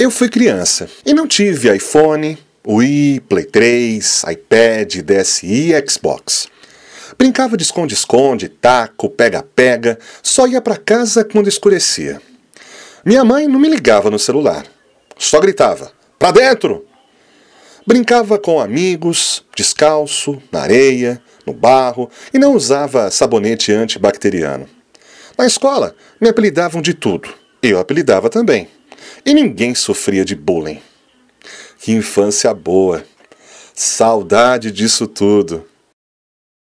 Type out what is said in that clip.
Eu fui criança e não tive iPhone, Wii, Play 3, iPad, DSi e Xbox. Brincava de esconde-esconde, taco, pega-pega, só ia para casa quando escurecia. Minha mãe não me ligava no celular, só gritava: "Para dentro!". Brincava com amigos, descalço, na areia, no barro e não usava sabonete antibacteriano. Na escola, me apelidavam de tudo. Eu apelidava também. E ninguém sofria de bullying. Que infância boa! Saudade disso tudo!